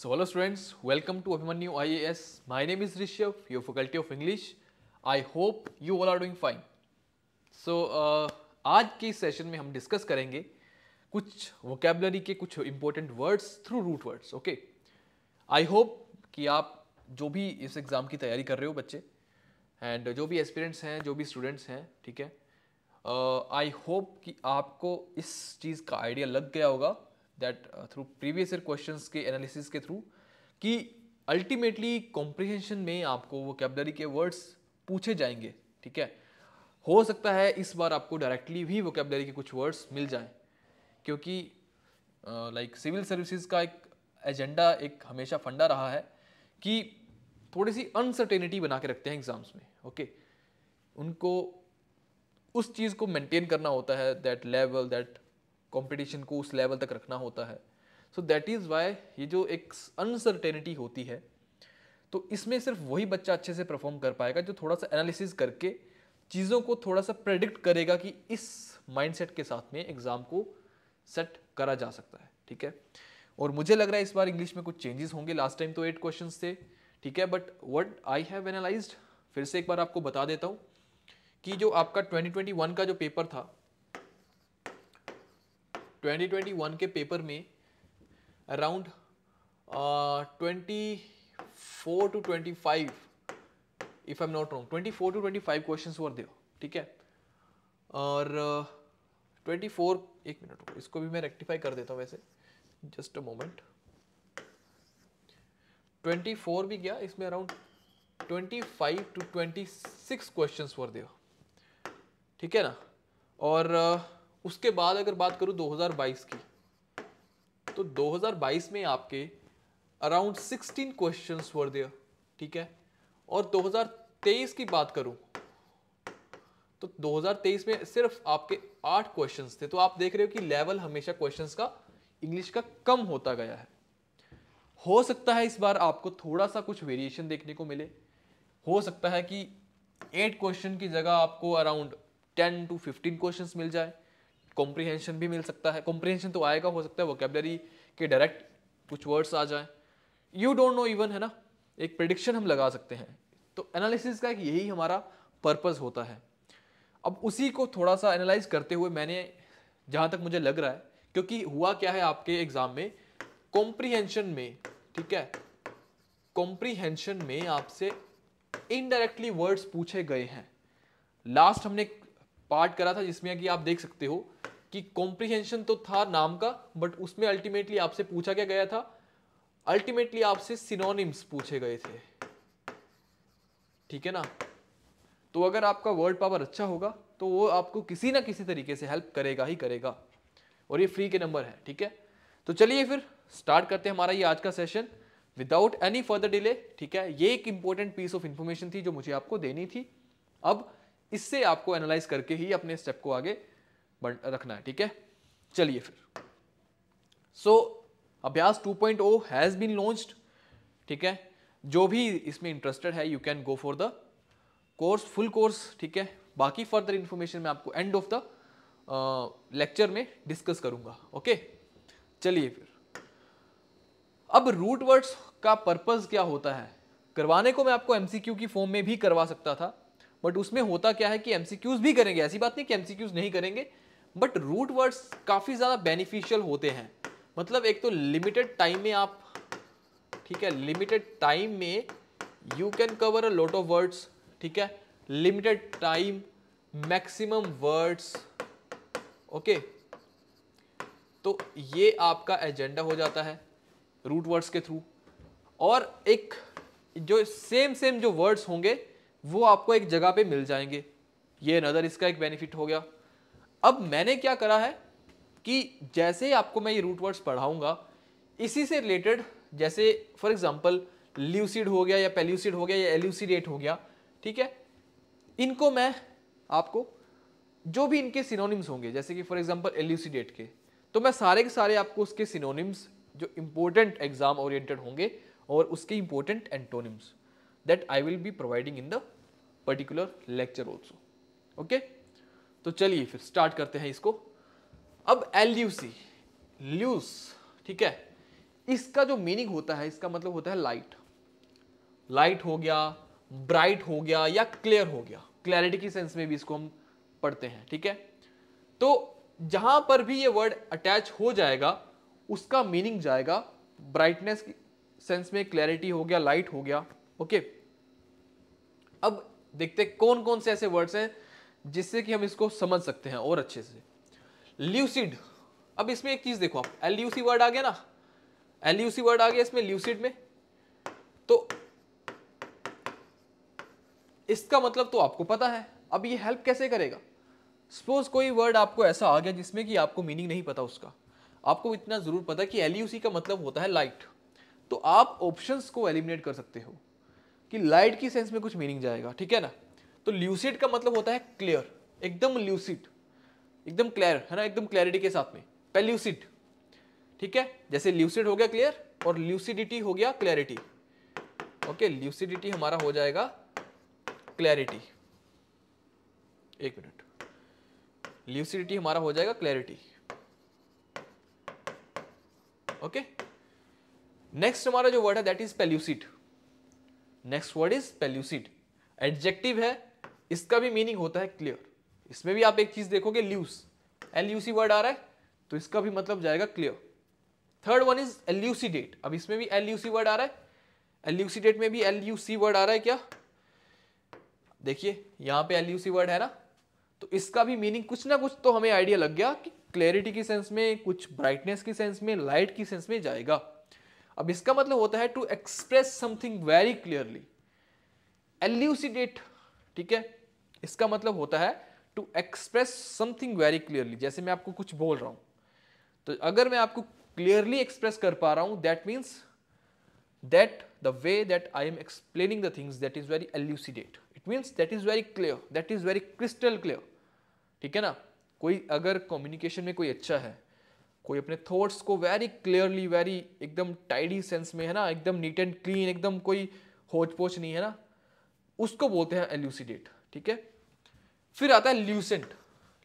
So hello students welcome to Abhimanyu I A S my name is Rishav your faculty of English I hope you all are doing fine so आज के session में हम discuss करेंगे कुछ vocabulary के कुछ important words through root words okay I hope कि आप जो भी इस एग्ज़ाम की तैयारी कर रहे हो बच्चे एंड जो भी एक्सपीरियंट्स हैं जो भी स्टूडेंट्स हैं ठीक है आई uh, होप कि आपको इस चीज़ का आइडिया लग गया होगा that through previous year question के एनालिसिस के थ्रू कि अल्टीमेटली कॉम्प्रिहेंशन में आपको वो कैबलरी के वर्ड्स पूछे जाएंगे ठीक है हो सकता है इस बार आपको डायरेक्टली भी वो कैबलरी के कुछ वर्ड्स मिल जाएं क्योंकि लाइक सिविल सर्विसेज का एक एजेंडा एक हमेशा फंडा रहा है कि थोड़ी सी अनसर्टेनिटी बना के रखते हैं एग्ज़ाम्स में ओके okay? उनको उस चीज़ को मेंटेन करना होता है दैट लेवल दैट कंपटीशन को उस लेवल तक रखना होता है सो दैट इज़ वाई ये जो एक अनसर्टेनिटी होती है तो इसमें सिर्फ वही बच्चा अच्छे से परफॉर्म कर पाएगा जो थोड़ा सा एनालिसिस करके चीज़ों को थोड़ा सा प्रेडिक्ट करेगा कि इस माइंडसेट के साथ में एग्ज़ाम को सेट करा जा सकता है ठीक है और मुझे लग रहा है इस बार इंग्लिश में कुछ चेंजेस होंगे लास्ट टाइम तो एट क्वेश्चन थे ठीक है but what I have analyse फिर से एक बार आपको बता देता हूँ कि जो आपका 2021 का जो पेपर था 2021 के पेपर में around twenty four to twenty five if I am not wrong twenty four to twenty five question were there ठीक है और ट्वेंटी uh, फोर एक मिनट इसको भी मैं रेक्टिफाई कर देता हूँ वैसे just a moment twenty four भी गया इसमें around twenty five to twenty six question were there ठीक है ना और uh, उसके बाद अगर बात करूं 2022 की तो 2022 में आपके अराउंड 16 क्वेश्चंस वर दिया ठीक है और 2023 की बात करूं तो 2023 में सिर्फ आपके आठ क्वेश्चंस थे तो आप देख रहे हो कि लेवल हमेशा क्वेश्चंस का इंग्लिश का कम होता गया है हो सकता है इस बार आपको थोड़ा सा कुछ वेरिएशन देखने को मिले हो सकता है कि एट क्वेश्चन की जगह आपको around ten to fifteen questions मिल जाए कॉम्प्रीहेंशन भी मिल सकता है कॉम्प्रीहेंशन तो आएगा हो सकता है वोकेबलरी के डायरेक्ट कुछ वर्ड्स आ जाए यू डोंट नो इवन है ना एक प्रडिक्शन हम लगा सकते हैं तो एनालिसिस का यही हमारा पर्पज़ होता है अब उसी को थोड़ा सा एनालाइज करते हुए मैंने जहाँ तक मुझे लग रहा है क्योंकि हुआ क्या है आपके एग्ज़ाम में कॉम्प्रीहेंशन में ठीक है कॉम्प्रीहेंशन में आपसे इनडायरेक्टली वर्ड्स पूछे गए हैं लास्ट हमने पार्ट करा था जिसमें कि आप देख सकते हो कि कॉम्प्रिहेंशन तो था नाम का बट उसमें अल्टीमेटली आपसे पूछा क्या गया था अल्टीमेटली आपसे सिनोनिम्स पूछे गए थे ठीक है ना तो अगर आपका वर्ड पावर अच्छा होगा तो वो आपको किसी ना किसी तरीके से हेल्प करेगा ही करेगा और ये फ्री के नंबर है ठीक है तो चलिए फिर स्टार्ट करते हैं हमारा ये आज का session without any further delay ठीक है ये एक इंपॉर्टेंट पीस ऑफ इंफॉर्मेशन थी जो मुझे आपको देनी थी अब इससे आपको एनालाइज करके ही अपने स्टेप को आगे रखना है ठीक है चलिए फिर सो so, Abhyas 2.0 point O has been launched ठीक है जो भी इसमें इंटरेस्टेड है you can go for the course full course ठीक है बाकी फर्दर इंफॉर्मेशन मैं आपको एंड ऑफ द लेक्चर में डिस्कस करूंगा ओके चलिए फिर अब रूट वर्ड्स का पर्पस क्या होता है करवाने को मैं आपको एमसीक्यू की फॉर्म में भी करवा सकता था बट उसमें होता क्या है कि एमसीक्यूज भी करेंगे ऐसी बात नहीं कि एमसीक्यूज नहीं करेंगे बट रूट वर्ड्स काफ़ी ज़्यादा बेनिफिशियल होते हैं मतलब एक तो लिमिटेड टाइम में आप ठीक है लिमिटेड टाइम में you can cover a lot of words ठीक है limited time maximum words okay तो ये आपका एजेंडा हो जाता है रूट वर्ड्स के थ्रू और एक जो सेम सेम जो वर्ड्स होंगे वो आपको एक जगह पे मिल जाएंगे ये नज़र इसका एक बेनिफिट हो गया अब मैंने क्या करा है कि जैसे ही आपको मैं ये रूट वर्ड्स पढ़ाऊंगा इसी से रिलेटेड जैसे फॉर एग्जाम्पल ल्यूसिड हो गया या पेल्यूसिड हो गया या एल्यूसिडेट हो गया ठीक है इनको मैं आपको जो भी इनके सिनोनिम्स होंगे जैसे कि फॉर एग्जाम्पल एल्यूसिडेट के तो मैं सारे के सारे आपको उसके सिनोनिम्स जो इम्पोर्टेंट एग्जाम ओरिएंटेड होंगे और उसके important antonyms that I will be providing in the particular lecture also okay तो चलिए फिर स्टार्ट करते हैं इसको अब एल सी ल्यूस ठीक है इसका जो मीनिंग होता है इसका मतलब होता है लाइट लाइट हो गया ब्राइट हो गया या क्लियर हो गया क्लैरिटी की सेंस में भी इसको हम पढ़ते हैं ठीक है तो जहां पर भी ये वर्ड अटैच हो जाएगा उसका मीनिंग जाएगा ब्राइटनेस की सेंस में क्लैरिटी हो गया लाइट हो गया ओके अब देखते कौन कौन से ऐसे वर्ड्स हैं जिससे कि हम इसको समझ सकते हैं और अच्छे से ल्यूसिड अब इसमें एक चीज़ देखो आप एल यू सी वर्ड आ गया ना एल यू सी वर्ड आ गया इसमें ल्यूसिड में तो इसका मतलब तो आपको पता है अब ये हेल्प कैसे करेगा सपोज कोई वर्ड आपको ऐसा आ गया जिसमें कि आपको मीनिंग नहीं पता उसका आपको इतना ज़रूर पता कि एल का मतलब होता है लाइट तो आप ऑप्शंस को एलिमिनेट कर सकते हो कि लाइट की सेंस में कुछ मीनिंग जाएगा ठीक है ना तो ल्यूसिड का मतलब होता है क्लियर एकदम ल्यूसिड एकदम क्लियर है ना एकदम क्लैरिटी के साथ में पेल्यूसिड ठीक है जैसे ल्यूसिड हो गया क्लियर और ल्यूसिडिटी हो गया क्लैरिटी ओके ल्यूसिडिटी हमारा हो जाएगा क्लैरिटी एक मिनट ल्यूसिडिटी हमारा हो जाएगा क्लैरिटी ओके नेक्स्ट हमारा जो वर्ड है that is pellucid next word is pellucid adjective है इसका भी मीनिंग होता है क्लियर इसमें भी आप एक चीज देखोगे ल्यूस एल यूसी वर्ड आ रहा है तो इसका भी मतलब जाएगा clear third one is elucidate अब इसमें भी एल यूसी वर्ड आ रहा है एल यूसी डेट में भी एल यूसी वर्ड आ रहा है क्या देखिए यहां पे एल यूसी वर्ड है ना तो इसका भी मीनिंग कुछ ना कुछ तो हमें आइडिया लग गया कि क्लैरिटी की सेंस में कुछ ब्राइटनेस की सेंस में लाइट की सेंस में जाएगा अब इसका मतलब होता है to express something very clearly elucidate ठीक है इसका मतलब होता है to express something very clearly जैसे मैं आपको कुछ बोल रहा हूं तो अगर मैं आपको क्लियरली एक्सप्रेस कर पा रहा हूँ that means that the way that I am explaining the things that is very elucidate it means that is very clear that is very crystal clear ठीक है ना कोई अगर कम्युनिकेशन में कोई अच्छा है कोई अपने थॉट्स को वेरी क्लियरली वेरी एकदम टाइडी सेंस में है ना एकदम नीट एंड क्लीन एकदम कोई होच पोच नहीं है ना उसको बोलते हैं एल्यूसीडेट ठीक है फिर आता है ल्यूसेंट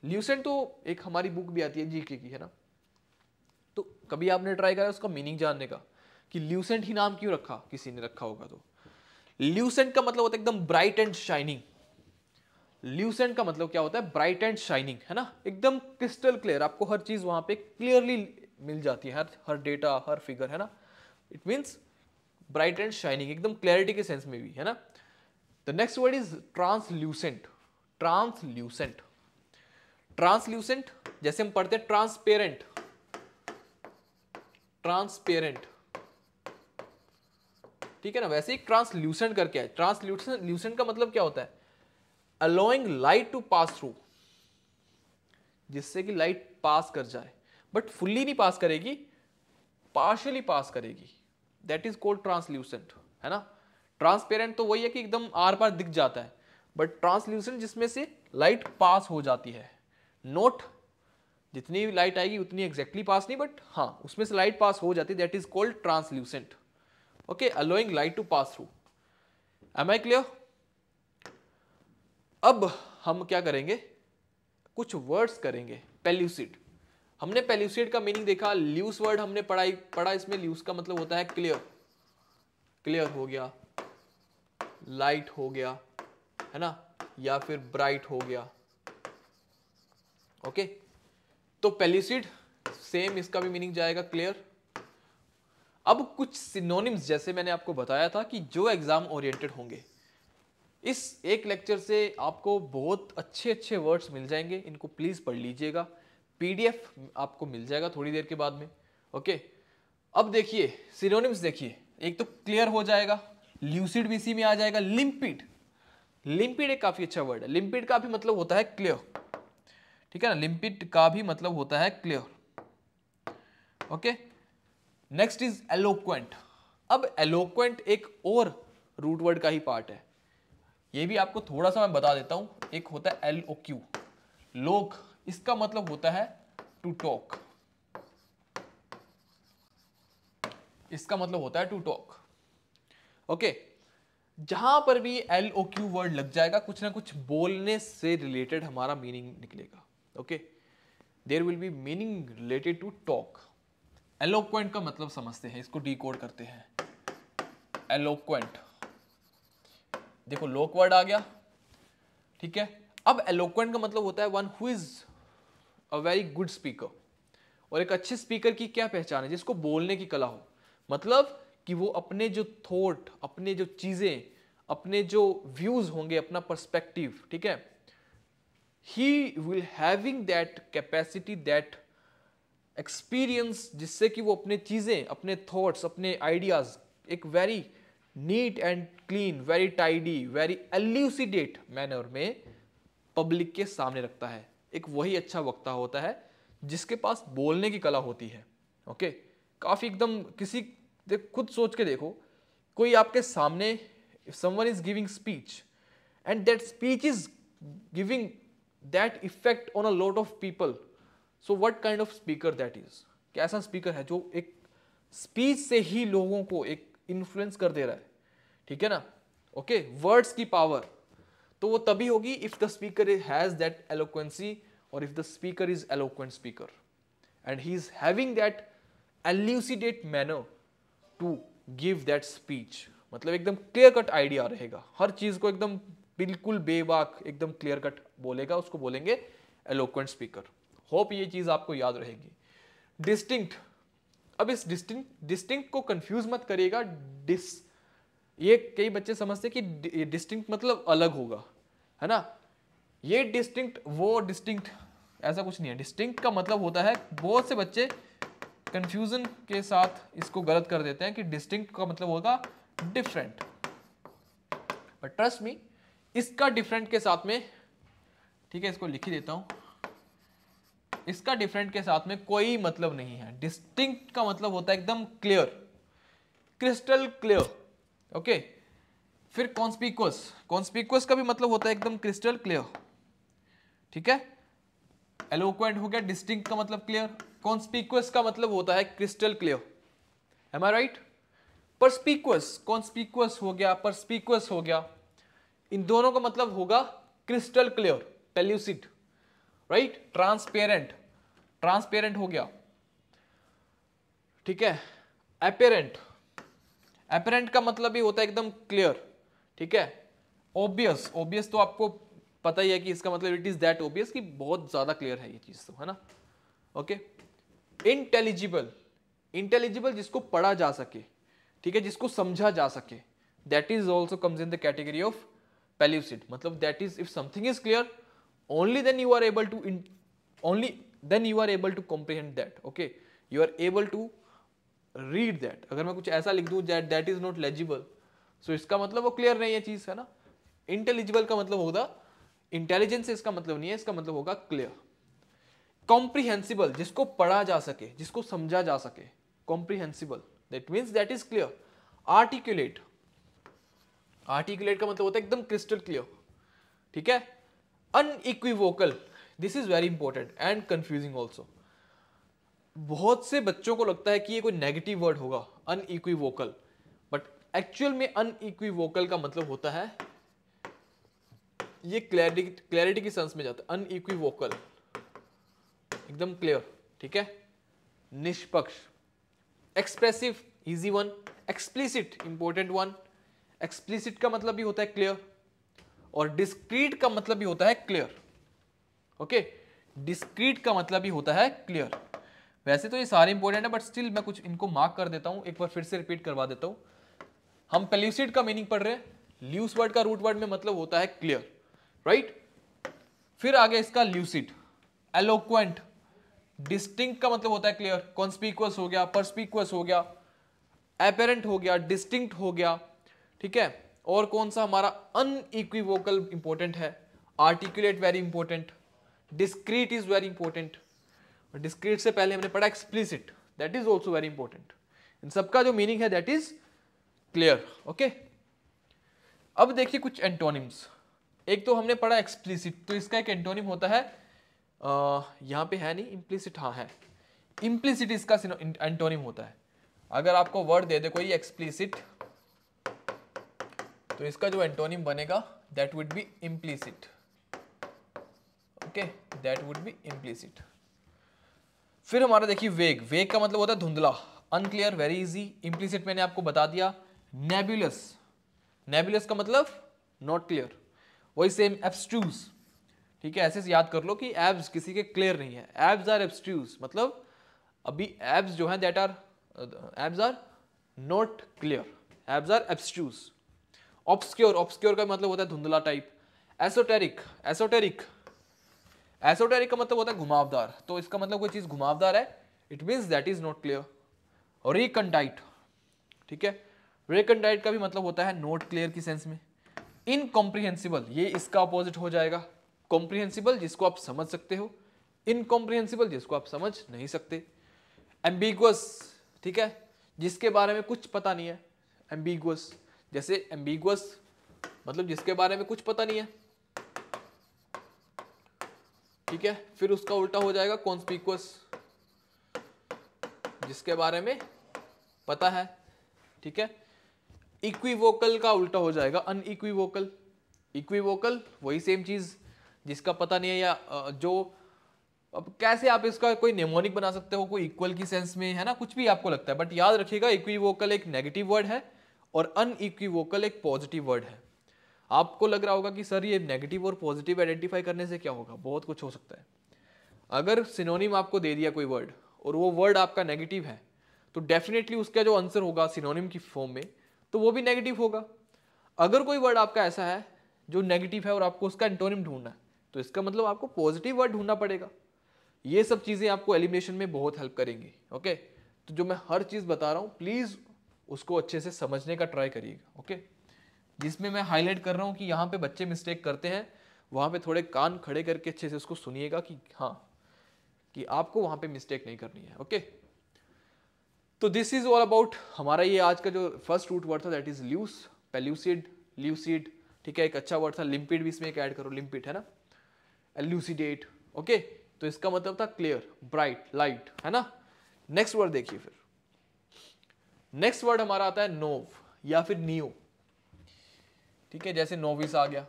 ल्यूसेंट तो एक हमारी बुक भी आती है जीके की है ना तो कभी आपने ट्राई करा उसका मीनिंग जानने का कि ल्यूसेंट ही नाम क्यों रखा किसी ने रखा होगा तो ल्यूसेंट का मतलब होता है एकदम ब्राइट एंड शाइनिंग ल्यूसेंट का मतलब क्या होता है ब्राइट एंड शाइनिंग है ना एकदम क्रिस्टल क्लियर आपको हर चीज़ वहां पे क्लियरली मिल जाती है हर हर डेटा हर फिगर है ना it means bright and shining एकदम क्लैरिटी के सेंस में भी है ना The next word is translucent. Translucent. Translucent जैसे हम पढ़ते हैं ट्रांसपेरेंट ट्रांसपेरेंट ठीक है ना वैसे ही ट्रांसल्यूसेंट करके है ट्रांसल्यूसेंट ल्यूसेंट का मतलब क्या होता है allowing light to pass through जिससे कि लाइट पास कर जाए बट फुल्ली नहीं पास करेगी पार्शली पास करेगी दैट इज कोल्ड ट्रांसल्यूसेंट है ना ट्रांसपेरेंट तो वही है कि एकदम आर पार दिख जाता है बट ट्रांसल्यूसेंट जिसमें से लाइट पास हो जाती है नोट जितनी लाइट आएगी उतनी एग्जैक्टली पास नहीं बट हाँ उसमें से लाइट पास हो जाती है that is called translucent okay allowing light to pass through am I clear अब हम क्या करेंगे कुछ वर्ड्स करेंगे पेल्यूसिड हमने पेल्यूसिड का मीनिंग देखा ल्यूस वर्ड हमने पढ़ाई पढ़ा इसमें ल्यूस का मतलब होता है क्लियर क्लियर हो गया लाइट हो गया है ना या फिर ब्राइट हो गया ओके तो पेलिसिड सेम इसका भी मीनिंग जाएगा क्लियर अब कुछ सिनोनिम्स जैसे मैंने आपको बताया था कि जो एग्ज़ाम ओरिएंटेड होंगे इस एक लेक्चर से आपको बहुत अच्छे अच्छे वर्ड्स मिल जाएंगे इनको प्लीज़ पढ़ लीजिएगा पीडीएफ आपको मिल जाएगा थोड़ी देर के बाद में ओके अब देखिए सिनोनिम्स देखिए एक तो क्लियर हो जाएगा ल्यूसिड भी इसी में आ जाएगा लिम्पिड लिम्पिड एक काफ़ी अच्छा वर्ड है लिम्पिड का भी मतलब होता है क्लियर ठीक है ना लिम्पिड का भी मतलब होता है clear okay next is eloquent अब एलोक्वेंट एक और रूट वर्ड का ही पार्ट है ये भी आपको थोड़ा सा मैं बता देता हूं एक होता है एल क्यू लोक इसका मतलब होता है टू टॉक इसका मतलब होता है टू टॉक ओके जहां पर भी एल ओ क्यू वर्ड लग जाएगा कुछ ना कुछ बोलने से रिलेटेड हमारा मीनिंग निकलेगा okay there will be meaning related to talk eloquent का मतलब समझते हैं इसको डी करते हैं एलोक्वेंट देखो लोक वर्ड आ गया ठीक है अब एलोक्वेंट का मतलब होता है one who is a very good speaker और एक अच्छे स्पीकर की क्या पहचान है जिसको बोलने की कला हो मतलब कि वो अपने जो थॉट अपने जो चीज़ें अपने जो व्यूज होंगे अपना पर्सपेक्टिव ठीक है he will having that capacity that experience जिससे कि वो अपने चीज़ें अपने थॉट्स अपने आइडियाज़ एक very neat and clean very tidy very elucidate manner में पब्लिक के सामने रखता है एक वही अच्छा वक्ता होता है जिसके पास बोलने की कला होती है ओके काफ़ी एकदम किसी देख खुद सोच के देखो कोई आपके सामने someone is giving speech and that speech is giving that effect on a lot of people so what kind of speaker that is कैसा ऐसा स्पीकर है जो एक स्पीच से ही लोगों को एक इन्फ्लुएंस कर दे रहा है ठीक है ना ओके okay? वर्ड्स की पावर तो वो तभी होगी if the speaker has that eloquency और if the speaker is eloquent speaker and he is having that elucidate manner to give that speech मतलब एकदम क्लियर कट आइडिया रहेगा हर चीज को एकदम बिल्कुल बेबाक एकदम क्लियर कट बोलेगा उसको बोलेंगे एलोक्वेंट स्पीकर होप ये चीज आपको याद रहेगी डिस्टिंक्ट अब इस डिस्टिंक डिस्टिंक्ट को कंफ्यूज मत करिएगा डिस ये कई बच्चे समझते कि डिस्टिंक्ट मतलब अलग होगा है ना ये डिस्टिंक्ट वो डिस्टिंक्ट ऐसा कुछ नहीं है डिस्टिंक्ट का मतलब होता है बहुत से बच्चे कंफ्यूजन के साथ इसको गलत कर देते हैं कि डिस्टिंक्ट का मतलब होगा डिफरेंट बट ट्रस्ट मी इसका डिफरेंट के साथ में ठीक है इसको लिख ही देता हूं इसका डिफरेंट के साथ में कोई मतलब नहीं है डिस्टिंक्ट का मतलब होता है एकदम क्लियर क्रिस्टल क्लियर ओके फिर कॉन्स्पीक्वस कॉन्स्पीक्वस का भी मतलब होता है एकदम क्रिस्टल क्लियर ठीक है एलोक्वेंट हो गया डिस्टिंक्ट का मतलब क्लियर कॉन्स्पीक्वस का मतलब होता है crystal clear am I right perspicuous conspicuous हो गया परस्पीक्वस हो गया इन दोनों का मतलब होगा crystal clear pellucid right transparent transparent हो गया ठीक है एपेरेंट एपेरेंट का मतलब भी होता है एकदम क्लियर ठीक है ओबियस ओबियस तो आपको पता ही है कि इसका मतलब इट इज़ दैट ओबियस कि बहुत ज़्यादा क्लियर है ये चीज़ तो है ना ओके okay? इंटेलिजिबल इंटेलिजिबल जिसको पढ़ा जा सके ठीक है जिसको समझा जा सके that is also comes in the category of pellucid मतलब that is if something is clear only then you are able to only then you are able to comprehend that okay you are able to read that अगर मैं कुछ ऐसा लिख दूट that that is not legible so इसका मतलब वो clear नहीं है चीज है ना इंटेलिजिबल का मतलब होगा इंटेलिजेंस इसका मतलब नहीं है इसका मतलब होगा क्लियर कॉम्प्रीहेंसिबल जिसको पढ़ा जा सके जिसको समझा जा सके comprehensible that means that is clear articulate articulate का मतलब होता है एकदम क्रिस्टल क्लियर ठीक है unequivocal this is very important and confusing also बहुत से बच्चों को लगता है कि ये कोई नेगेटिव वर्ड होगा अनइक्विवोकल बट एक्चुअल में अनइक्विवोकल का मतलब होता है ये क्लैरिटी क्लैरिटी के सेंस में जाता है अनइक्विवोकल एकदम क्लियर ठीक है निष्पक्ष expressive easy one explicit important one explicit का मतलब भी होता है क्लियर और डिस्क्रीट का मतलब भी होता है क्लियर ओके डिस्क्रीट का मतलब भी होता है क्लियर वैसे तो ये सारे इंपॉर्टेंट है बट स्टिल मैं कुछ इनको मार्क कर देता हूं एक बार फिर से रिपीट करवा देता हूं हम पेल्यूसिड का मीनिंग पढ़ रहे हैं ल्यूस वर्ड का रूट वर्ड में मतलब होता है क्लियर राइट right? फिर आगे इसका ल्यूसिड एलोक्वेंट डिस्टिंक का मतलब होता है क्लियर कॉन्स्पीक्वस हो गया परस्पीक्वस हो गया एपेरेंट हो गया डिस्टिंक्ट हो गया ठीक है और कौन सा हमारा अनइक्विवोकल इंपॉर्टेंट है articulate very important discreet is very important discreet से पहले हमने पढ़ा explicit that is also very important इन सबका जो मीनिंग है दैट इज क्लियर ओके अब देखिए कुछ एंटोनिम्स एक तो हमने पढ़ा एक्सप्लिसिट तो इसका एक एंटोनिम होता है यहाँ पे है नहीं इम्प्लिसिट हाँ है इम्प्लिसिट इसका एंटोनिम होता है अगर आपको वर्ड दे दे कोई एक्सप्लिसिट तो इसका जो एंटोनिम बनेगा that would be implicit okay that would be implicit फिर हमारा देखिए वेग वेग का मतलब होता है धुंधला अनक्लियर वेरी इजी इम्प्लिसिट मैंने आपको बता दिया नेबुलस नेबुलस का मतलब नॉट क्लियर वही सेम एब्स्ट्रूज ठीक है ऐसे याद कर लो कि एब्स किसी के क्लियर नहीं है एब्स आर एब्सट्यूज मतलब अभी एब्स जो है that are abs are not clear abs are abstruse obscure obscure का मतलब होता है धुंधला टाइप एसोटेरिक एसोटेरिक एसोटेरिक का मतलब होता है घुमावदार तो इसका मतलब कोई चीज़ घुमावदार है it means that is not clear recondite ठीक है रिकनडाइट का भी मतलब होता है नॉट क्लियर की सेंस में इनकॉम्प्रीहेंसिबल ये इसका अपोजिट हो जाएगा कॉम्प्रिहेंसिबल जिसको आप समझ सकते हो इनकॉम्प्रिहेंसिबल जिसको आप समझ नहीं सकते एम्बिगुअस ठीक है जिसके बारे में कुछ पता नहीं है एम्बिगुअस जैसे एम्बिगुअस मतलब जिसके बारे में कुछ पता नहीं है ठीक है फिर उसका उल्टा हो जाएगा कॉन्स्पिकुअस जिसके बारे में पता है ठीक है इक्वी का उल्टा हो जाएगा अन इक्वीवोकल इक्वी वही सेम चीज़ जिसका पता नहीं है या जो अब कैसे आप इसका कोई नेमोनिक बना सकते हो कोई इक्वल की सेंस में है ना कुछ भी आपको लगता है बट याद रखिएगा इक्वीवोकल एक नेगेटिव वर्ड है और अनइक्वीवोकल एक पॉजिटिव वर्ड है आपको लग रहा होगा कि सर ये नेगेटिव और पॉजिटिव आइडेंटिफाई करने से क्या होगा बहुत कुछ हो सकता है अगर सिनोनिम आपको दे दिया कोई वर्ड और वो वर्ड आपका नेगेटिव है तो डेफिनेटली उसका जो आंसर होगा सिनोनिम की फॉर्म में तो वो भी नेगेटिव होगा अगर कोई वर्ड आपका ऐसा है जो नेगेटिव है और आपको उसका एंटोनिम ढूंढना है तो इसका मतलब आपको पॉजिटिव वर्ड ढूंढना पड़ेगा ये सब चीज़ें आपको एलिमिनेशन में बहुत हेल्प करेंगी ओके तो जो मैं हर चीज़ बता रहा हूँ प्लीज़ उसको अच्छे से समझने का ट्राई करिएगा ओके जिसमें मैं हाईलाइट कर रहा हूँ कि यहाँ पे बच्चे मिस्टेक करते हैं वहाँ पे थोड़े कान खड़े करके अच्छे से उसको सुनिएगा कि हाँ कि आपको वहाँ पे मिस्टेक नहीं करनी है ओके तो दिस इज़ ऑल अबाउट हमारा ये आज का जो फर्स्ट रूट वर्ड था that is luce pellucid lucid ठीक है एक अच्छा वर्ड था लिम्पिड भी इसमें एक ऐड करो लिम्पिड है ना एल्यूसीडेट ओके तो इसका मतलब था क्लियर ब्राइट लाइट है ना नेक्स्ट वर्ड देखिए फिर नेक्स्ट वर्ड हमारा आता है नोव या फिर नियो ठीक है जैसे नोविस आ गया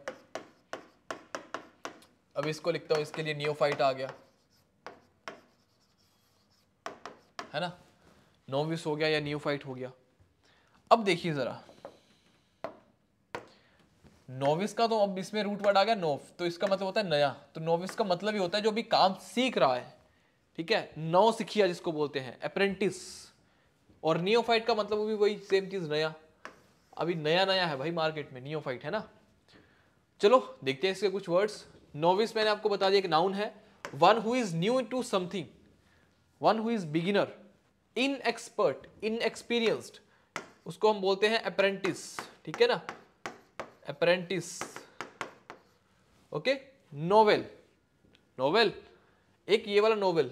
अब इसको लिखता हूं इसके लिए नियोफाइट आ गया है ना नोविस हो गया या नियोफाइट हो गया अब देखिए जरा नोविस का तो अब इसमें रूट वर्ड आ गया नोव तो इसका मतलब होता है नया तो नोविस का मतलब ही होता है जो अभी काम सीख रहा है ठीक है नौ सिखिया जिसको बोलते हैं अप्रेंटिस और नियोफाइट का मतलब भी वही सेम चीज़ नया अभी नया नया है भाई मार्केट में नियोफाइट है ना चलो देखते हैं इसके कुछ वर्ड्स नोविस मैंने आपको बता दिया एक नाउन है one who is new in to something one who is beginner in expert in experienced उसको हम बोलते हैं अप्रेंटिस ठीक है ना अप्रेंटिस ओके नोवेल नोवेल एक ये वाला नोवेल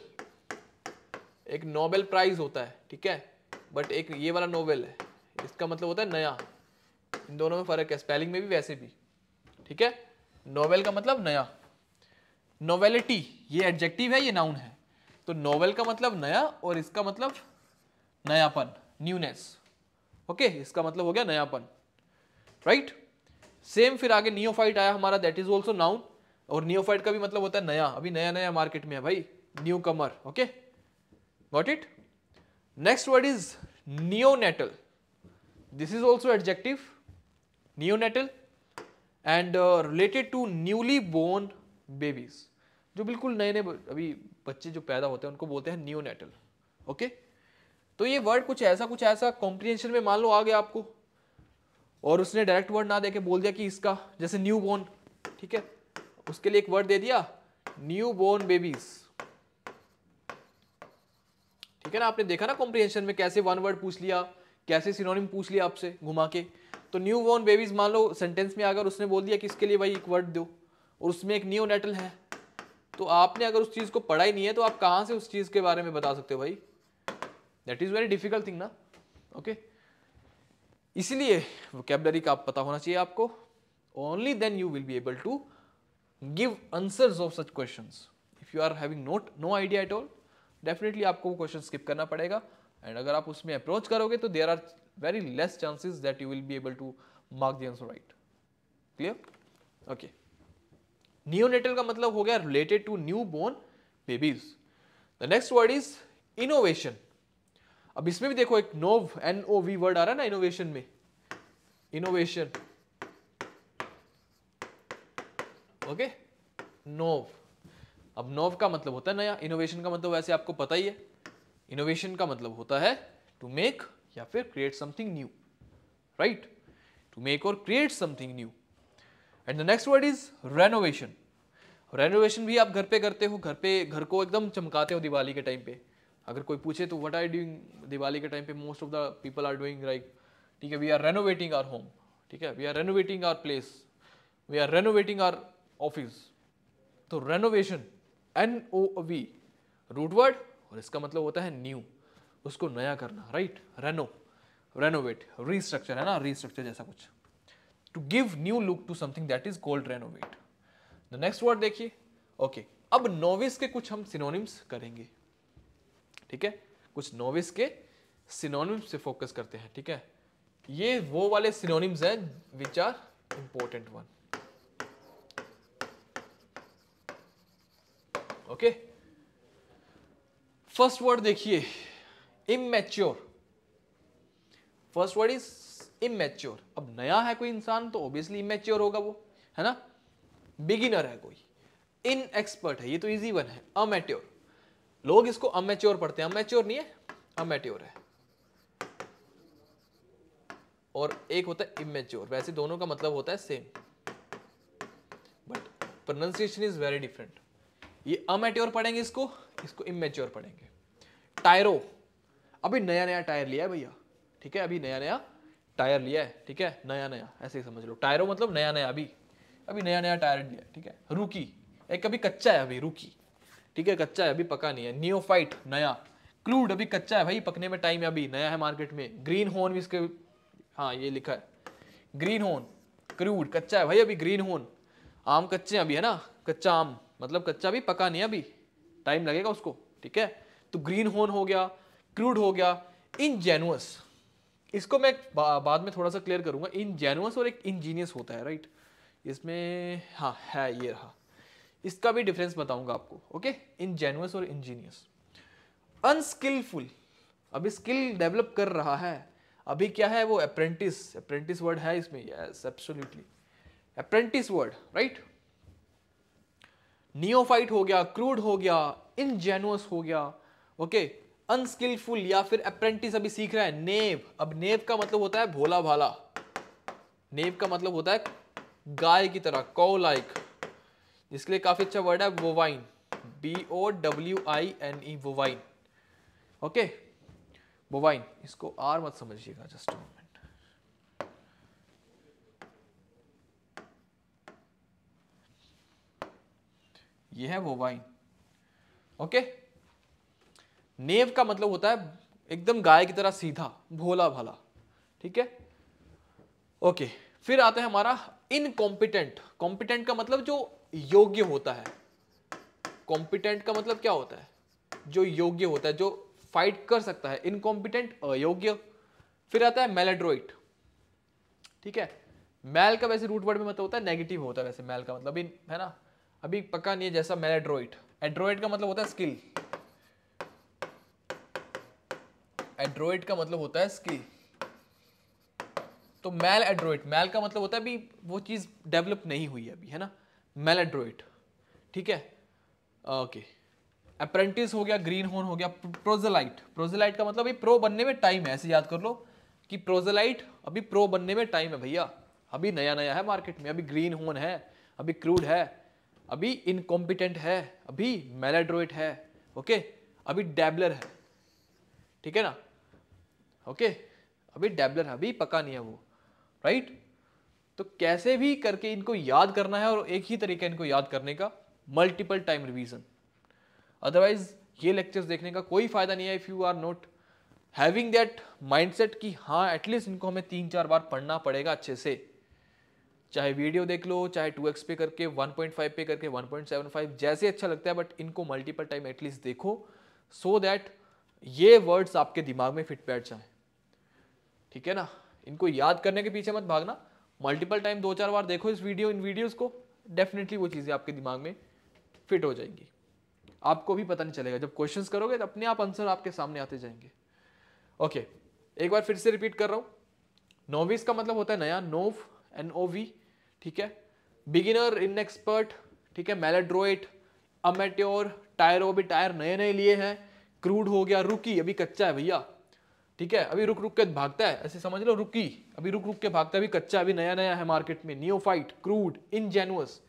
एक नोबेल प्राइज होता है ठीक है बट एक ये वाला नोवेल है इसका मतलब होता है नया इन दोनों में फर्क है स्पेलिंग में भी वैसे भी ठीक है नोवेल का मतलब नया नोवेलिटी ये एडजेक्टिव है ये नाउन है तो नोवेल का मतलब नया और इसका मतलब नयापन न्यूनेस ओके इसका मतलब हो गया नयापन राइट सेम फिर आगे नियोफाइट आया हमारा दैट इज ऑल्सो नाउन और नियोफाइट का भी मतलब होता है नया अभी नया नया मार्केट में है भाई newcomer okay got it next word is neonatal this is also adjective neonatal and related to newly born babies जो बिल्कुल नए नए अभी बच्चे जो पैदा होते हैं उनको बोलते हैं न्यू नेटल ओके तो ये वर्ड कुछ ऐसा कुछ ऐसा कॉम्प्रिहेंशन में मान लो आ गया आपको और उसने डायरेक्ट वर्ड ना देके बोल दिया कि इसका जैसे न्यू बोर्न ठीक है उसके लिए एक वर्ड दे दिया न्यू बोर्न बेबीज ठीक है ना आपने देखा ना कॉम्प्रिहेंशन में कैसे वन वर्ड पूछ लिया कैसे सिनोनिम पूछ लिया आपसे घुमा के तो न्यू बोर्न बेबीज मान लो सेंटेंस में अगर उसने बोल दिया कि इसके लिए भाई एक वर्ड दो और उसमें एक न्यू नेटल है तो आपने अगर उस चीज़ को पढ़ा ही नहीं है तो आप कहाँ से उस चीज़ के बारे में बता सकते हो भाई that is very difficult thing ना ओके okay? इसलिए वोकेबलरी का पता होना चाहिए आपको only then you will be able to give answer of such question if you are having not no idea at all definitely आपको वो क्वेश्चन स्किप करना पड़ेगा एंड अगर आप उसमें अप्रोच करोगे तो there are very less chances that you will be able to mark the right clear okay neonatal का मतलब हो गया related to new born babies the next word is innovation अब इसमें भी देखो एक nov N O V word आ रहा है ना इनोवेशन में इनोवेशन ओके नोव अब नोव का मतलब होता है नया इनोवेशन का मतलब वैसे आपको पता ही है इनोवेशन का मतलब होता है टू मेक या फिर create something new right to make और create something new and the next word is renovation renovation भी आप घर पे करते हो घर पे घर को एकदम चमकाते हो दिवाली के टाइम पे अगर कोई पूछे तो वट आर डूइंग दिवाली के टाइम पे most of the people are doing like ठीक है we are renovating our home ठीक है we are renovating our place we are renovating our office तो renovation N O V root word और इसका मतलब होता है न्यू उसको नया करना राइट रेनो रेनोवेट रीस्ट्रक्चर है ना रीस्ट्रक्चर जैसा कुछ to give new look to something that is called renovate the next word देखिए ओके अब नोविस के कुछ हम सिनोनिम्स करेंगे ठीक है कुछ नोविस के सिनोनिम्स से फोकस करते हैं ठीक है ये वो वाले सिनोनिम्स हैं which are important one okay first word देखिए immature first word is immature अब नया है कोई इंसान तो ऑब्वियसली इमेच्योर होगा वो है ना बिगिनर है कोई इन एक्सपर्ट है ये तो इजी वन है अमेट्योर लोग इसको अमेच्योर पढ़ते हैं अमेच्योर नहीं है अमेट्योर है और एक होता है इमेच्योर वैसे दोनों का मतलब होता है same but pronunciation is very different ये अमेट्योर पढ़ेंगे इसको इसको इमेच्योर पढ़ेंगे टायरो अभी नया नया टायर लिया है भैया ठीक है अभी नया नया टायर लिया है ठीक है नया नया ऐसे ही समझ लो टायरो मतलब नया नया अभी अभी नया नया टायर लिया है ठीक है रूकी एक अभी कच्चा है अभी रूकी ठीक है कच्चा है अभी पका नहीं है नियोफाइट नया क्लूड अभी कच्चा है भाई पकने में टाइम है अभी नया है मार्केट में ग्रीन होन भी इसके हाँ ये लिखा है ग्रीन होन क्रूड कच्चा है भाई अभी ग्रीन होन आम कच्चे हैं अभी है ना कच्चा आम मतलब कच्चा अभी पका नहीं है अभी टाइम लगेगा उसको ठीक है तो ग्रीन होन हो गया क्रूड हो गया इनजेनुअस इसको मैं बा, बाद में थोड़ा सा क्लियर करूंगा इनजेनुअस और एक इंजीनियस होता है राइट इसमें हाँ है ये रहा इसका भी डिफरेंस बताऊंगा आपको ओके इनजेनुअस और इंजीनियस अनस्किलफुल अभी स्किल डेवलप कर रहा है अभी क्या है वो अप्रेंटिस अप्रेंटिस वर्ड है इसमें yes absolutely apprentice word right neophyte हो गया क्रूड हो गया इनजेनुअस हो गया ओके अनस्किलफुल या फिर अप्रेंटिस अभी सीख रहा है नेव अब नेव का मतलब होता है भोला भाला नेव का मतलब होता है गाय की तरह कौ लाइक -like. जिसके लिए काफ़ी अच्छा वर्ड है bovine B O W I N E bovine okay bovine इसको आर मत समझिएगा जस्ट मोमेंट ये है वोवाइन ओके नेव का मतलब होता है एकदम गाय की तरह सीधा भोला भाला ठीक है ओके फिर आता है हमारा इनकॉम्पिटेंट कॉम्पिटेंट का मतलब जो योग्य होता है कॉम्पिटेंट का मतलब क्या होता है जो योग्य होता है जो फाइट कर सकता है इनकॉम्पिटेंट अयोग्य फिर आता है मेलेड्रोइट ठीक है मैल का वैसे रूट वर्ड में मतलब होता है नेगेटिव होता है वैसे मैल का मतलब इन है ना अभी पक्का नहीं है जैसा मेलेड्रोइट एड्रोइड का मतलब होता है स्किल एड्रोइड का मतलब होता है स्किल तो मैल एड्रोइड मैल का मतलब होता है अभी वो चीज़ डेवलप नहीं हुई है अभी है ना मेलेड्रोइट ठीक है ओके अप्रेंटिस हो गया ग्रीन हॉर्न हो गया प्रोजेलाइट प्रोजेलाइट का मतलब अभी प्रो बनने में टाइम है ऐसे याद कर लो कि प्रोजेलाइट अभी प्रो बनने में टाइम है भैया अभी नया नया है मार्केट में अभी ग्रीन होन है अभी क्रूड है अभी इनकॉम्पिटेंट है अभी मेलेड्रोइट है ओके अभी डैबलर है ठीक है ना ओके अभी डैबलर है अभी पका नहीं है वो राइट right? तो कैसे भी करके इनको याद करना है और एक ही तरीका इनको याद करने का मल्टीपल टाइम रिवीजन अदरवाइज ये लेक्चर्स देखने का कोई फायदा नहीं है if you are not having that mindset कि हाँ एटलीस्ट इनको हमें तीन चार बार पढ़ना पड़ेगा अच्छे से चाहे वीडियो देख लो चाहे टू एक्स पे करके वन पॉइंट फाइव पे करके वन पॉइंट सेवन फाइव जैसे अच्छा लगता है बट इनको मल्टीपल टाइम एटलीस्ट देखो सो so दैट ये वर्ड्स आपके दिमाग में फिट बैठ जाए ठीक है ना इनको याद करने के पीछे मत भागना मल्टीपल टाइम दो चार बार देखो इस वीडियो इन वीडियोज़ को डेफिनेटली वो चीज़ें आपके दिमाग में फिट हो जाएंगी आपको भी पता नहीं चलेगा जब क्वेश्चंस करोगे तो अपने आप आंसर आपके सामने आते जाएंगे ओके okay, एक बार फिर से रिपीट कर रहा हूँ नोविस का मतलब होता है नया नोव एन ओ वी ठीक है बिगिनर इन एक्सपर्ट ठीक है मेलेड्रोइट अमेट्योर टायर वो भी टायर नए नए लिए हैं क्रूड हो गया रुकी अभी कच्चा है भैया ठीक है अभी रुक रुक के भागता है ऐसे समझ लो रुकी अभी रुक रुक के भागता है अभी कच्चा अभी नया नया है मार्केट में नियोफाइट क्रूड इनजेनुअस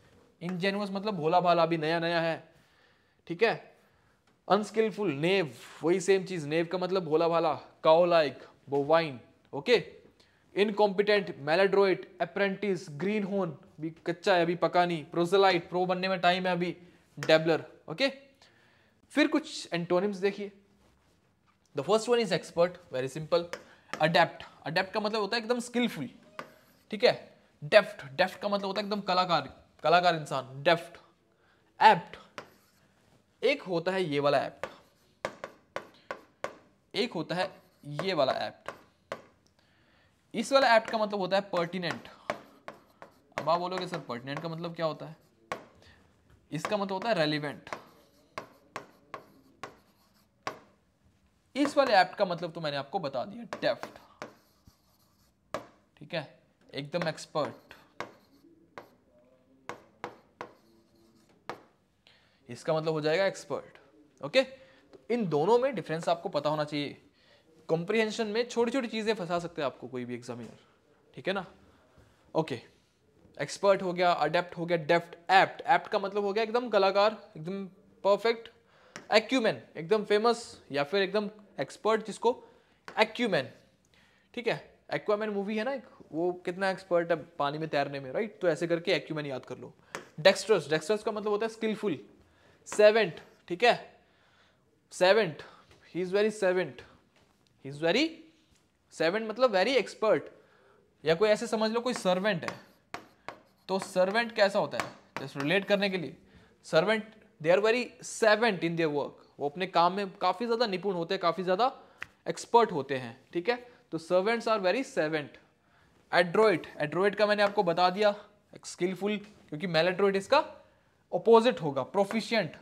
इनजेनुअस मतलब भोला भाला अभी नया नया है ठीक है अनस्किलफुल नेव वही सेम चीज नेव का मतलब भोला भाला cowlike bovine okay incompetent maladroit apprentice greenhorn भी कच्चा है अभी पका नहीं प्रोजेलाइट प्रो बनने में टाइम है अभी डेबलर ओके फिर कुछ एंटोनिम्स देखिए the first one is expert very simple adept adept का मतलब होता है एकदम स्किलफुल ठीक है डेफ्ट डेफ्ट का मतलब होता है एकदम कलाकार कलाकार इंसान डेफ्ट एप्ट एक होता है ये वाला एप्ट एक होता है ये वाला एप्ट इस वाला एप्ट का मतलब होता है पर्टिनेंट अब आप बोलोगे सर पर्टिनेंट का मतलब क्या होता है इसका मतलब होता है रेलिवेंट इस वाले एप्ट का मतलब तो मैंने आपको बता दिया डेफ्ट ठीक है एकदम एक्सपर्ट इसका मतलब हो जाएगा एक्सपर्ट ओके तो इन दोनों में डिफरेंस आपको पता होना चाहिए कॉम्प्रिहेंशन में छोटी छोटी चीज़ें फंसा सकते हैं आपको कोई भी एग्जामिनर ठीक है ना ओके एक्सपर्ट हो गया अडेप्ट हो गया डेफ्ट एप्ट एप्ट का मतलब हो गया एकदम कलाकार एकदम परफेक्ट एक्यूमैन एकदम फेमस या फिर एकदम एक्सपर्ट जिसको एक्यूमैन ठीक है एक्वामैन मूवी है ना एक वो कितना एक्सपर्ट है पानी में तैरने में राइट तो ऐसे करके एक्यूमैन याद कर लो डेक्स्ट्रस डेक्स्ट्रस का मतलब होता है स्किलफुल सेवेंट ठीक है savant he is very savant he is very savant मतलब वेरी एक्सपर्ट या कोई ऐसे समझ लो कोई सर्वेंट है तो सर्वेंट कैसा होता है जस्ट रिलेट करने के लिए servant they are very savant in their work वो अपने काम में काफ़ी ज़्यादा निपुण होते हैं काफ़ी ज़्यादा एक्सपर्ट होते हैं ठीक है तो servants are very savant adroit adroit का मैंने आपको बता दिया स्किलफुल क्योंकि मेलेड्रॉइड इसका अपोजिट होगा प्रोफिशियंट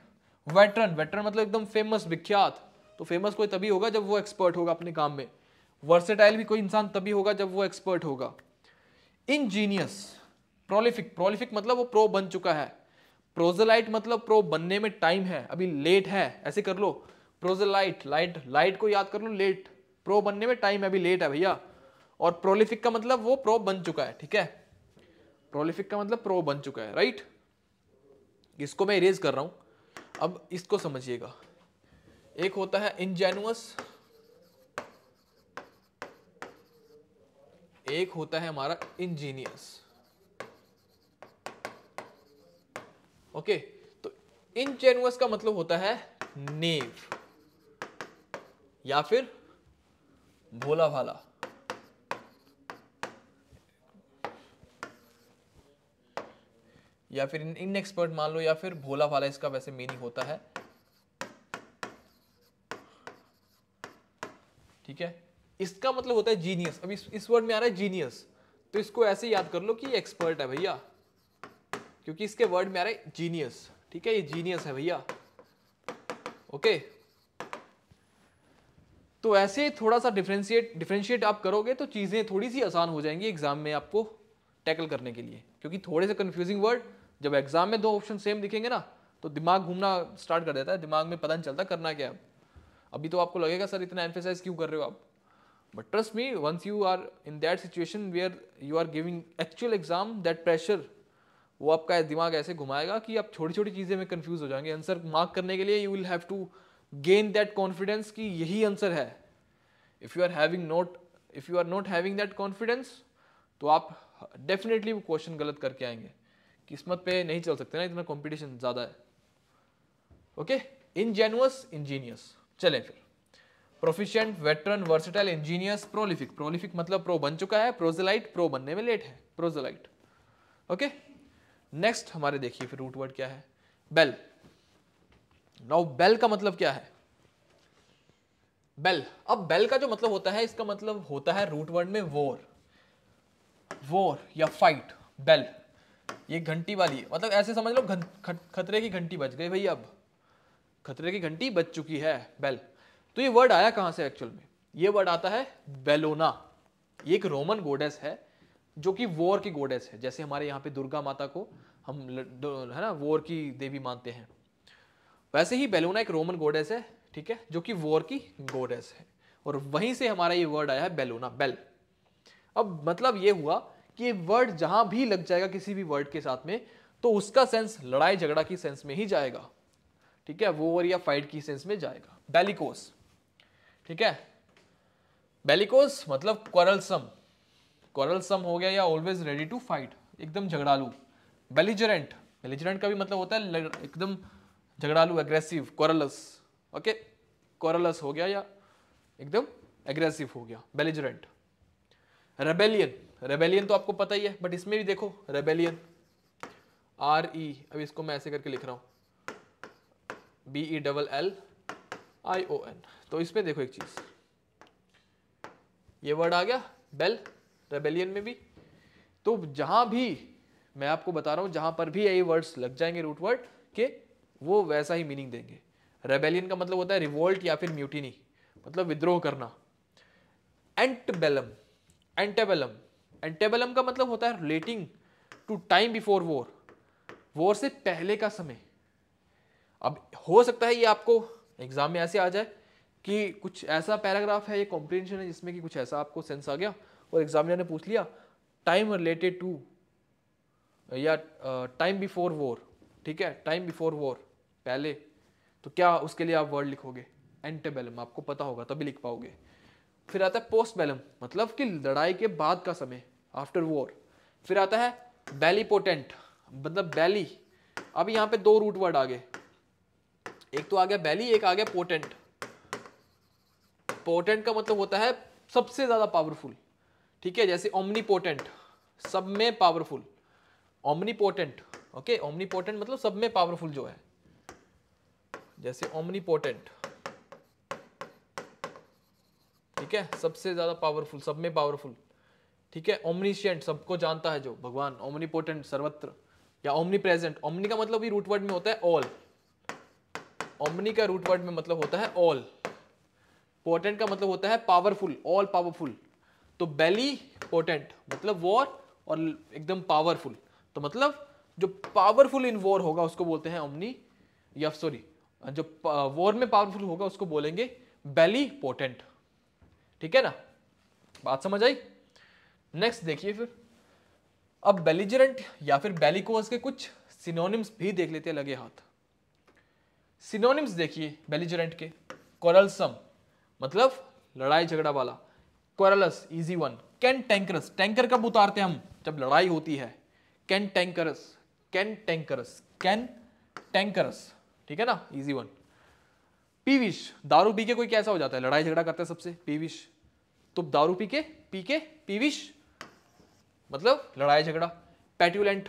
वेटरन वेटरन मतलब एकदम फेमस विख्यात तो फेमस कोई तभी होगा जब वो एक्सपर्ट होगा अपने काम में वर्सेटाइल भी कोई इंसान तभी होगा जब वो एक्सपर्ट होगा इंजीनियस प्रोलिफिक प्रोलिफिक मतलब वो प्रो बन चुका है प्रोजेलाइट मतलब प्रो बनने में टाइम है अभी लेट है ऐसे कर लो प्रोजेलाइट लाइट लाइट को याद कर लो लेट प्रो बनने में टाइम है अभी लेट है भैया और प्रोलिफिक का मतलब वो प्रो बन चुका है ठीक है प्रोलिफिक का मतलब प्रो बन चुका है राइट इसको मैं इरेज कर रहा हूं अब इसको समझिएगा एक होता है इनजेनुअस एक होता है हमारा इंजीनियस ओके तो इनजेनुअस का मतलब होता है नेव या फिर भोला भाला या फिर इन एक्सपर्ट मान लो या फिर भोला भाला इसका वैसे मीनिंग होता है ठीक है इसका मतलब होता है जीनियस अब इस इस वर्ड में आ रहा है जीनियस तो इसको ऐसे याद कर लो कि एक्सपर्ट है भैया क्योंकि इसके वर्ड में आ रहा है जीनियस ठीक है ये जीनियस है भैया ओके तो ऐसे थोड़ा सा डिफ्रेंशिएट डिफ्रेंशिएट आप करोगे तो चीज़ें थोड़ी सी आसान हो जाएंगी एग्जाम में आपको टैकल करने के लिए क्योंकि थोड़े से कन्फ्यूजिंग वर्ड जब एग्जाम में दो ऑप्शन सेम दिखेंगे ना तो दिमाग घूमना स्टार्ट कर देता है दिमाग में पता नहीं चलता करना क्या अभी तो आपको लगेगा सर इतना एम्फेसाइज क्यों कर रहे हो आप but trust me once you are in that situation where you are giving actual exam that pressure वो आपका दिमाग ऐसे घुमाएगा कि आप छोटी छोटी चीज़ें में कन्फ्यूज़ हो जाएंगे आंसर मार्क करने के लिए you will have to gain that confidence कि यही आंसर है if you are having not if you are not having that confidence तो आप डेफिनेटली वो क्वेश्चन गलत करके आएंगे किस्मत पे नहीं चल सकते ना इतना कंपटीशन ज़्यादा है ओके इनजेनुअस इंजीनियस चले फिर proficient veteran versatile ingenious prolific prolific मतलब प्रो बन चुका है प्रोजेलाइट प्रो बनने में लेट है प्रोजेलाइट ओके okay? नेक्स्ट हमारे देखिए फिर रूट वर्ड क्या है बेल नाउ बेल का मतलब क्या है बेल अब बेल का जो मतलब होता है इसका मतलब होता है रूट वर्ड में वोर वोर या फाइट बेल ये घंटी वाली मतलब ऐसे समझ लो खतरे की घंटी बज गई भाई अब खतरे की घंटी बज चुकी है बेल तो ये वर्ड आया कहाँ से एक्चुअल में ये वर्ड आता है बेलोना ये एक रोमन गोडेस है जो कि वॉर की गोडेस है जैसे हमारे यहाँ पे दुर्गा माता को हम है ना वॉर की देवी मानते हैं वैसे ही बेलूना एक रोमन गोडेस है ठीक है जो कि वॉर की गोडेस है और वहीं से हमारा ये वर्ड आया है बेलूना बेल अब मतलब ये हुआ कि ये वर्ड जहां भी लग जाएगा किसी भी वर्ड के साथ में तो उसका सेंस लड़ाई झगड़ा की सेंस में ही जाएगा ठीक है वोर या फाइट की सेंस में जाएगा बेलिकोस ठीक है बेलिकोस मतलब क्वरलसम क्वारल सम हो गया या ऑलवेज रेडी टू फाइट एकदम झगड़ालू बेलिजरेंट बेलिजरेंट का भी मतलब होता है एकदम झगड़ालू एग्रेसिव क्वारलस ओके क्वारलस हो गया या एकदम एग्रेसिव हो गया बेलिजरेंट रेबेलियन रेबेलियन तो आपको पता ही है बट इसमें भी देखो रेबेलियन आर ई अब इसको मैं ऐसे करके लिख रहा हूं B E double L I O N तो इसमें देखो एक चीज़ ये वर्ड आ गया बेल रेबेलियन में भी तो जहां भी मैं आपको बता रहा हूं जहां पर भी ये वर्ड्स लग जाएंगे रूट वर्ड के वो वैसा ही मीनिंग देंगे रेबेलियन का मतलब होता है रिवोल्ट या फिर म्यूटिनी मतलब विद्रोह करना एंटबेलम एंटेबेलम एंटेबेलम का मतलब होता है relating to time before war war से पहले का समय अब हो सकता है ये आपको एग्जाम में ऐसे आ जाए कि कुछ ऐसा पैराग्राफ है ये कॉम्प्रिहेंशन है जिसमें कि कुछ ऐसा आपको सेंस आ गया और एग्जामिनर ने पूछ लिया टाइम रिलेटेड टू या टाइम बिफोर वॉर ठीक है टाइम बिफोर वॉर पहले तो क्या उसके लिए आप वर्ड लिखोगे एंटेबेलम आपको पता होगा तभी लिख पाओगे फिर आता है पोस्ट बेलम मतलब कि लड़ाई के बाद का समय आफ्टर वॉर फिर आता है बैली पोटेंट मतलब बैली अब यहाँ पे दो रूट वर्ड आ गए एक तो आ गया बैली एक आ गया पोटेंट पोटेंट का मतलब होता है सबसे ज्यादा पावरफुल ठीक है जैसे ओमनीपोटेंट सब में पावरफुल ओमनीपोर्टेंट ओके ओमनीपोर्टेंट मतलब सब में पावरफुल जो है जैसे ओमनीपोटेंट ठीक है सबसे ज्यादा पावरफुल सब में पावरफुल ठीक है ओमनीशियंट सबको जानता है जो भगवान ओमनीपोटेंट सर्वत्र या ओमनी प्रेजेंट ओमनी का मतलब भी रूटवर्ड में होता है ऑल ओमनी का रूटवर्ड में मतलब होता है ऑल पोर्टेंट का मतलब होता है पावरफुल ऑल पावरफुल तो बेली पोटेंट मतलब वॉर और एकदम पावरफुल तो मतलब जो पावरफुल इन वॉर होगा उसको बोलते हैं ओमनी या सॉरी जो वॉर में पावरफुल होगा उसको बोलेंगे बेली पोटेंट ठीक है ना बात समझ आई नेक्स्ट देखिए फिर अब बेलीजरेंट या फिर बेलीकोस के कुछ सिनोनिम्स भी देख लेते हैं लगे हाथ सिनोनिम्स देखिए बेलीजरेंट के कोरलसम मतलब लड़ाई झगड़ा वाला querulous easy one cantankerous tanker कब उतारते हैं हम जब लड़ाई होती है cantankerous cantankerous cantankerous ठीक है ना इजी वन पीविश दारू पी के कोई कैसा हो जाता है लड़ाई झगड़ा करता है सबसे पीविश तो दारू पी के पी के पीविश मतलब लड़ाई झगड़ा पेट्यूलेंट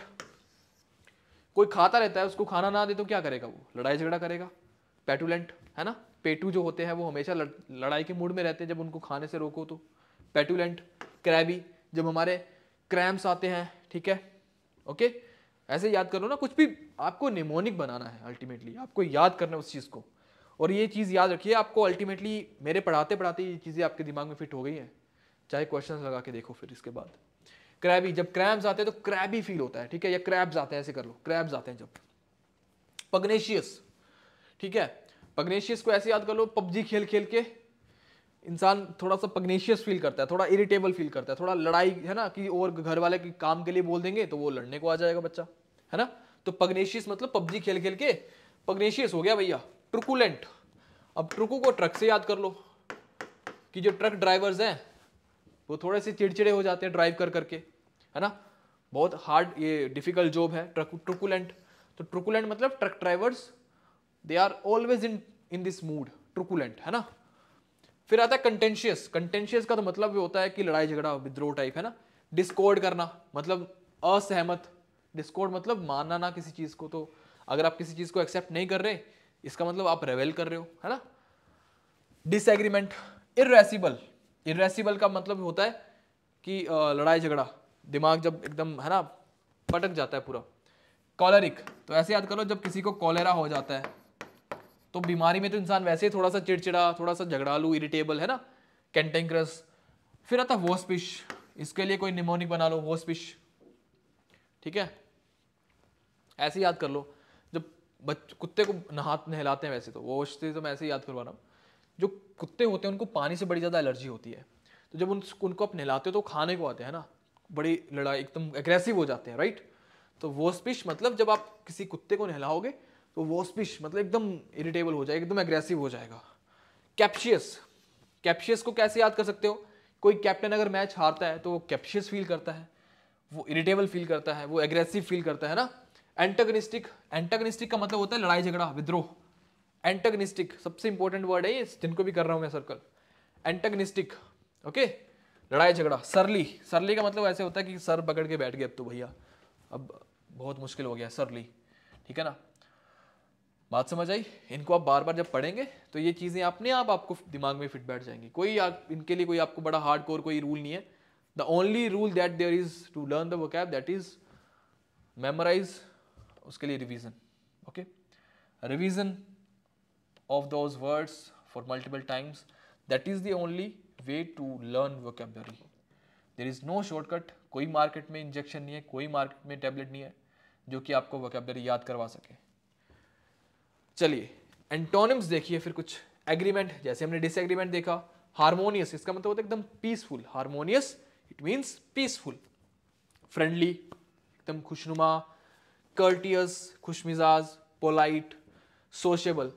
कोई खाता रहता है उसको खाना ना दे तो क्या करेगा वो लड़ाई झगड़ा करेगा पेट्यूलेंट है ना पेटू जो होते हैं वो हमेशा लड़, लड़ाई के मूड में रहते हैं जब उनको खाने से रोको तो पेटुलेंट क्रैबी जब हमारे क्रैम्स आते हैं ठीक है ओके ऐसे याद करो ना कुछ भी आपको निमोनिक बनाना है अल्टीमेटली आपको याद करना है उस चीज़ को और ये चीज़ याद रखिए आपको अल्टीमेटली मेरे पढ़ाते पढ़ाते ये चीज़ें आपके दिमाग में फिट हो गई हैं चाहे क्वेश्चन लगा के देखो फिर इसके बाद क्रैबी जब क्रैम्स आते हैं तो क्रैबी फील होता है ठीक है या क्रैब्स आते हैं ऐसे कर लो क्रैब्स आते हैं जब पग्नेशियस ठीक है पग्नेशियस को ऐसे याद कर लो पबजी खेल खेल के इंसान थोड़ा सा पग्नेशियस फील करता है थोड़ा इरिटेबल फील करता है थोड़ा लड़ाई है ना कि और घर वाले की काम के लिए बोल देंगे तो वो लड़ने को आ जाएगा बच्चा है ना तो पग्नेशियस मतलब पबजी खेल खेल के पग्नेशियस हो गया भैया ट्रुकुलेंट अब ट्रुकू को ट्रक से याद कर लो कि जो ट्रक ड्राइवर्स हैं वो थोड़े से चिड़चिड़े हो जाते हैं ड्राइव कर करके है ना बहुत हार्ड ये डिफिकल्ट जॉब है ट्रक ट्रुकुलेंट तो ट्रुकुलेंट मतलब truck drivers they are always in in this mood truculent है ना फिर आता है कंटेंशियस कंटेंशियस का तो मतलब भी होता है कि लड़ाई झगड़ा विद्रोह टाइप है ना डिस्कॉर्ड करना मतलब असहमत डिस्कॉर्ड मतलब मानना ना किसी चीज़ को तो अगर आप किसी चीज़ को एक्सेप्ट नहीं कर रहे इसका मतलब आप रेवेल कर रहे हो है ना डिसएग्रीमेंट इरेसिबल इरेसिबल का मतलब होता है कि लड़ाई झगड़ा दिमाग जब एकदम है ना पटक जाता है पूरा कॉलरिक तो ऐसे याद करो जब किसी को कॉलेरा हो जाता है तो बीमारी में तो इंसान वैसे ही थोड़ा सा चिड़चिड़ा थोड़ा सा झगड़ालू इरिटेबल है ना कैंटेंक्रस फिर आता वोस्पिश इसके लिए कोई निमोनिक बना लो वोस्पिश ठीक है ऐसे याद कर लो जब बच कुत्ते को नहा नहलाते हैं वैसे तो वोश से तो मैं ऐसे याद करवा रहा हूँ जो कुत्ते होते हैं उनको पानी से बड़ी ज़्यादा एलर्जी होती है तो जब उन उनको आप नहलाते हो तो खाने को आते हैं ना बड़ी लड़ाई एकदम एग्रेसिव हो जाते हैं राइट तो वोस्पिश मतलब जब आप किसी कुत्ते को नहलाओगे तो वॉस्पिश मतलब एकदम इरिटेबल हो जाएगा एकदम एग्रेसिव हो जाएगा कैप्शियस कैप्शियस को कैसे याद कर सकते हो कोई कैप्टन अगर मैच हारता है तो वो कैप्शियस फील करता है वो इरिटेबल फील करता है वो एग्रेसिव फील करता है ना एंटागनिस्टिक एंटागनिस्टिक का मतलब होता है लड़ाई झगड़ा विद्रोह एंटागनिस्टिक सबसे इंपॉर्टेंट वर्ड है ये जिनको भी कर रहा हूँ मैं सर्कल एंटागनिस्टिक ओके लड़ाई झगड़ा सरली सरली का मतलब ऐसे होता है कि सर पकड़ के बैठ गए अब तो भैया अब बहुत मुश्किल हो गया सरली ठीक है ना बात समझ आई इनको आप बार बार जब पढ़ेंगे तो ये चीज़ें अपने आप आपको दिमाग में फिट बैठ जाएंगी कोई आप इनके लिए कोई आपको बड़ा हार्ड कोर कोई रूल नहीं है the only rule that there is to learn the vocab that is memorize उसके लिए revision okay revision of those words for multiple times that is the only way to learn vocabulary there is no shortcut कोई market में injection नहीं है कोई market में tablet नहीं है जो कि आपको वोकेबलरी याद करवा सके चलिए एंटोनिम्स देखिए फिर कुछ एग्रीमेंट जैसे हमने डिसएग्रीमेंट देखा हारमोनियस इसका मतलब होता है एकदम peaceful harmonious it means peaceful friendly एकदम खुशनुमा कर्टियस खुशमिजाज पोलाइट सोशेबल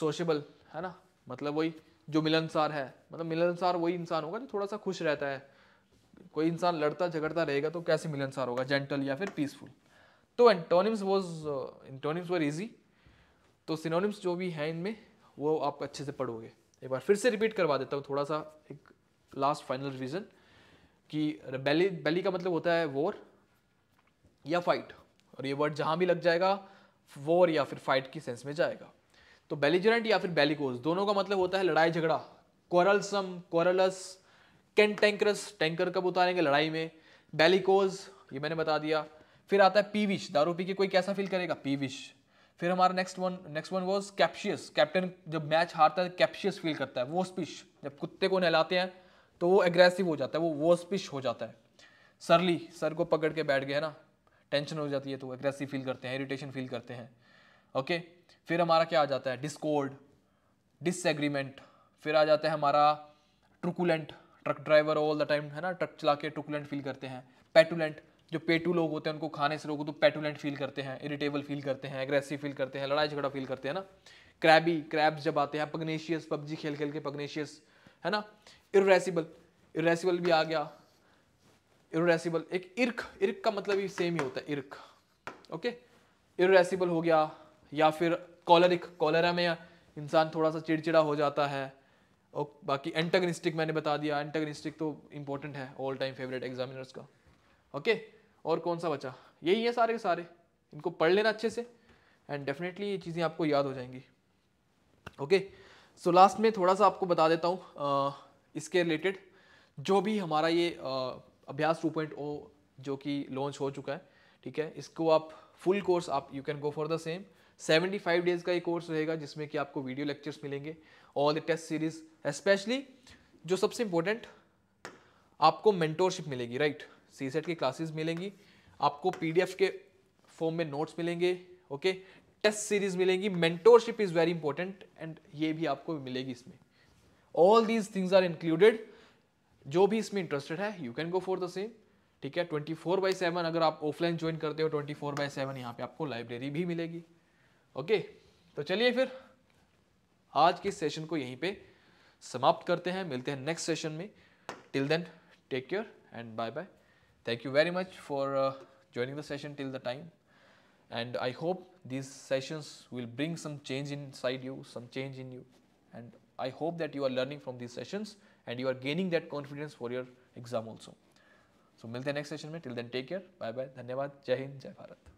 सोशेबल है ना मतलब वही जो मिलनसार है मतलब मिलनसार वही इंसान होगा जो थोड़ा सा खुश रहता है कोई इंसान लड़ता झगड़ता रहेगा तो कैसे मिलनसार होगा जेंटल या फिर पीसफुल तो antonyms was antonyms were easy तो सिनोनिम्स जो भी हैं इनमें वो आप अच्छे से पढ़ोगे एक बार फिर से रिपीट करवा देता हूँ थोड़ा सा एक लास्ट फाइनल रिविज़न कि बेली बेली का मतलब होता है वॉर या फाइट और ये वर्ड जहाँ भी लग जाएगा वॉर या फिर फाइट की सेंस में जाएगा तो बेलिजरेंट या फिर बेलिकोज दोनों का मतलब होता है लड़ाई झगड़ा क्वारलसम क्वारलस कैन टैंकर कब उतारेंगे लड़ाई में बेलिकोज ये मैंने बता दिया फिर आता है पीविश दारू पी के कोई कैसा फील करेगा पीविश फिर हमारा next one next one was captious captain जब मैच हारता है कैप्शियस फील करता है वो स्पिश जब कुत्ते को नहलाते हैं तो वो एग्रेसिव हो जाता है वो वो स्पिश हो जाता है सरली सर को पकड़ के बैठ गया ना टेंशन हो जाती है तो एग्रेसिव फील करते हैं इरिटेशन फील करते हैं ओके फिर हमारा क्या आ जाता है डिस्कोर्ड डिसएग्रीमेंट फिर आ जाता है हमारा truculent truck driver all the time है ना ट्रक चला के ट्रुकुलेंट फील करते हैं पेटुलेंट जो पेटू लोग होते हैं उनको खाने से लोगों तो पेटूलेंट फील करते हैं इरिटेबल फील करते हैं एग्रेसिव फील करते हैं लड़ाई झगड़ा फील करते हैं ना क्रैबी क्रैब्स जब आते हैं पग्नेशियस पबजी खेल खेल के पग्नेशियस है ना इरेसिबल इरेसिबल भी आ गया इरेसिबल एक इर्क इर्क का मतलब ही सेम ही होता है इर्क ओके इरेसिबल हो गया या फिर कॉलरिक कॉलरा में इंसान थोड़ा सा चिड़चिड़ा हो जाता है और बाकी एंटागनिस्टिक मैंने बता दिया एंटागनिस्टिक तो इम्पोर्टेंट है ऑल टाइम फेवरेट एग्जामिनर्स का ओके okay? और कौन सा बचा यही है सारे के सारे इनको पढ़ लेना अच्छे से एंड डेफिनेटली ये चीज़ें आपको याद हो जाएंगी ओके सो लास्ट में थोड़ा सा आपको बता देता हूँ इसके रिलेटेड जो भी हमारा ये आ, अभ्यास 2.0 जो कि लॉन्च हो चुका है ठीक है इसको आप फुल कोर्स आप you can go for the same 75 days का ये कोर्स रहेगा जिसमें कि आपको वीडियो लेक्चर्स मिलेंगे all the test series specially जो सबसे इम्पोर्टेंट आपको मेंटोरशिप मिलेगी राइट right? सी सेट की क्लासेस मिलेंगी आपको पी के फॉर्म में नोट्स मिलेंगे ओके टेस्ट सीरीज मिलेंगी mentorship is very important and ये भी आपको मिलेगी इसमें all these things are included जो भी इसमें इंटरेस्टेड है you can go for the same ठीक है ट्वेंटी फोर बाई सेवन अगर आप ऑफलाइन ज्वाइन करते हो ट्वेंटी फोर बाई सेवन यहाँ पे आपको लाइब्रेरी भी मिलेगी ओके तो चलिए फिर आज के सेशन को यहीं पे समाप्त करते हैं मिलते हैं नेक्स्ट सेशन में till then take care and bye bye Thank you very much for uh, joining the session till the time and I hope these sessions will bring some change inside you, some change in you and I hope that you are learning from these sessions and you are gaining that confidence for your exam also. So, मिलते the next session, till then take care. Bye bye. Bye धन्यवाद जय हिंद जय